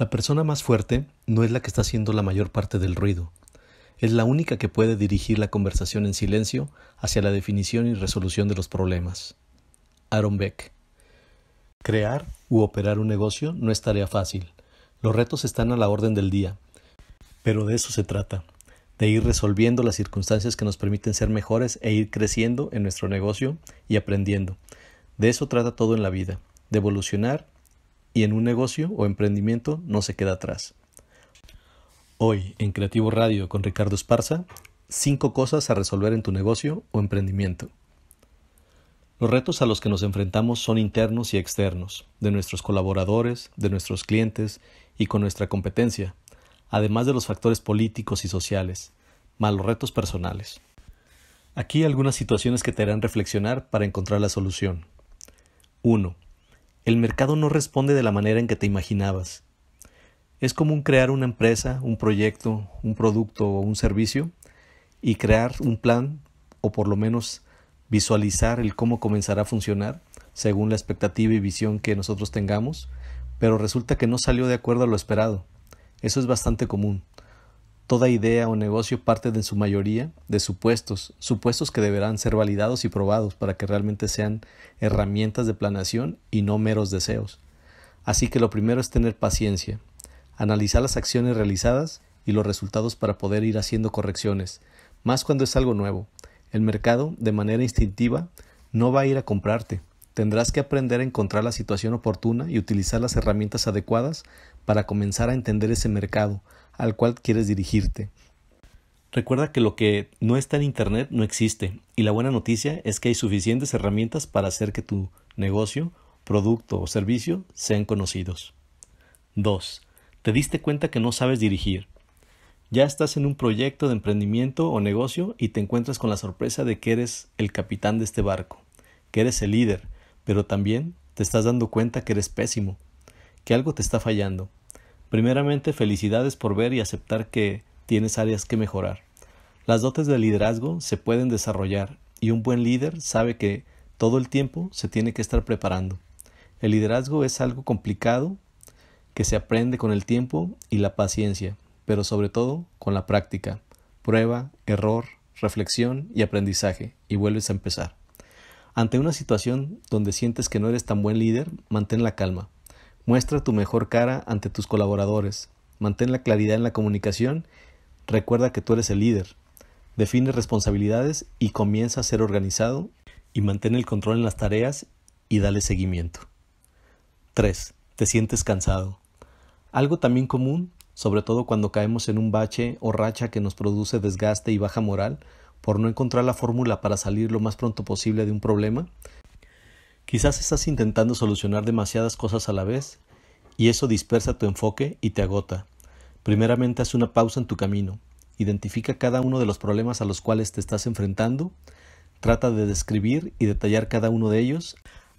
La persona más fuerte no es la que está haciendo la mayor parte del ruido. Es la única que puede dirigir la conversación en silencio hacia la definición y resolución de los problemas. Aaron Beck. Crear u operar un negocio no es tarea fácil. Los retos están a la orden del día. Pero de eso se trata, de ir resolviendo las circunstancias que nos permiten ser mejores e ir creciendo en nuestro negocio y aprendiendo. De eso trata todo en la vida, de evolucionar y en un negocio o emprendimiento no se queda atrás. Hoy, en Creativo Radio con Ricardo Esparza, cinco cosas a resolver en tu negocio o emprendimiento. Los retos a los que nos enfrentamos son internos y externos, de nuestros colaboradores, de nuestros clientes y con nuestra competencia, además de los factores políticos y sociales, más los retos personales. Aquí algunas situaciones que te harán reflexionar para encontrar la solución. 1 el mercado no responde de la manera en que te imaginabas. Es común crear una empresa, un proyecto, un producto o un servicio y crear un plan o por lo menos visualizar el cómo comenzará a funcionar según la expectativa y visión que nosotros tengamos, pero resulta que no salió de acuerdo a lo esperado. Eso es bastante común. Toda idea o negocio parte de su mayoría de supuestos, supuestos que deberán ser validados y probados para que realmente sean herramientas de planeación y no meros deseos. Así que lo primero es tener paciencia, analizar las acciones realizadas y los resultados para poder ir haciendo correcciones, más cuando es algo nuevo. El mercado, de manera instintiva, no va a ir a comprarte. Tendrás que aprender a encontrar la situación oportuna y utilizar las herramientas adecuadas para comenzar a entender ese mercado, al cual quieres dirigirte. Recuerda que lo que no está en Internet no existe y la buena noticia es que hay suficientes herramientas para hacer que tu negocio, producto o servicio sean conocidos. 2. Te diste cuenta que no sabes dirigir. Ya estás en un proyecto de emprendimiento o negocio y te encuentras con la sorpresa de que eres el capitán de este barco, que eres el líder, pero también te estás dando cuenta que eres pésimo, que algo te está fallando Primeramente, felicidades por ver y aceptar que tienes áreas que mejorar. Las dotes de liderazgo se pueden desarrollar y un buen líder sabe que todo el tiempo se tiene que estar preparando. El liderazgo es algo complicado que se aprende con el tiempo y la paciencia, pero sobre todo con la práctica, prueba, error, reflexión y aprendizaje, y vuelves a empezar. Ante una situación donde sientes que no eres tan buen líder, mantén la calma. Muestra tu mejor cara ante tus colaboradores. Mantén la claridad en la comunicación. Recuerda que tú eres el líder. Define responsabilidades y comienza a ser organizado y mantén el control en las tareas y dale seguimiento. 3. Te sientes cansado. Algo también común, sobre todo cuando caemos en un bache o racha que nos produce desgaste y baja moral por no encontrar la fórmula para salir lo más pronto posible de un problema, Quizás estás intentando solucionar demasiadas cosas a la vez y eso dispersa tu enfoque y te agota. Primeramente haz una pausa en tu camino, identifica cada uno de los problemas a los cuales te estás enfrentando, trata de describir y detallar cada uno de ellos,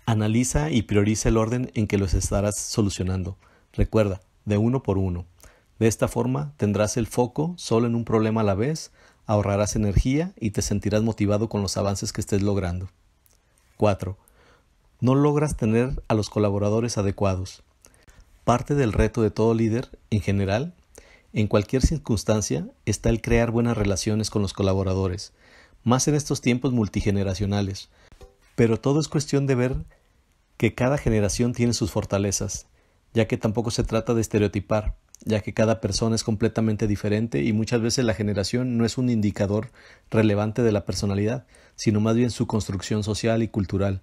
analiza y prioriza el orden en que los estarás solucionando. Recuerda, de uno por uno. De esta forma tendrás el foco solo en un problema a la vez, ahorrarás energía y te sentirás motivado con los avances que estés logrando. 4 no logras tener a los colaboradores adecuados. Parte del reto de todo líder, en general, en cualquier circunstancia, está el crear buenas relaciones con los colaboradores, más en estos tiempos multigeneracionales. Pero todo es cuestión de ver que cada generación tiene sus fortalezas, ya que tampoco se trata de estereotipar, ya que cada persona es completamente diferente y muchas veces la generación no es un indicador relevante de la personalidad, sino más bien su construcción social y cultural.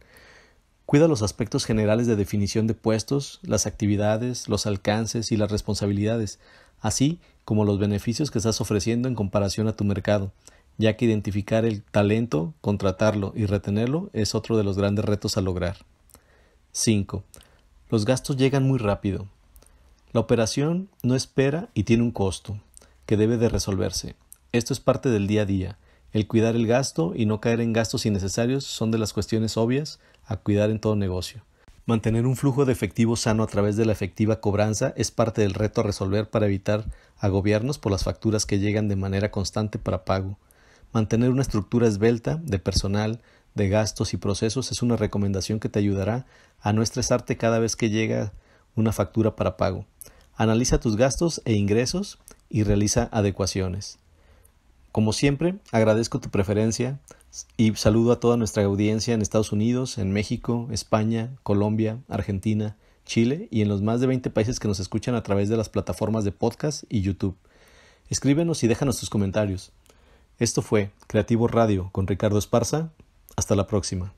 Cuida los aspectos generales de definición de puestos, las actividades, los alcances y las responsabilidades, así como los beneficios que estás ofreciendo en comparación a tu mercado, ya que identificar el talento, contratarlo y retenerlo es otro de los grandes retos a lograr. 5. Los gastos llegan muy rápido. La operación no espera y tiene un costo, que debe de resolverse. Esto es parte del día a día el cuidar el gasto y no caer en gastos innecesarios son de las cuestiones obvias a cuidar en todo negocio. Mantener un flujo de efectivo sano a través de la efectiva cobranza es parte del reto a resolver para evitar gobiernos por las facturas que llegan de manera constante para pago. Mantener una estructura esbelta de personal, de gastos y procesos es una recomendación que te ayudará a no estresarte cada vez que llega una factura para pago. Analiza tus gastos e ingresos y realiza adecuaciones. Como siempre, agradezco tu preferencia y saludo a toda nuestra audiencia en Estados Unidos, en México, España, Colombia, Argentina, Chile y en los más de 20 países que nos escuchan a través de las plataformas de podcast y YouTube. Escríbenos y déjanos tus comentarios. Esto fue Creativo Radio con Ricardo Esparza. Hasta la próxima.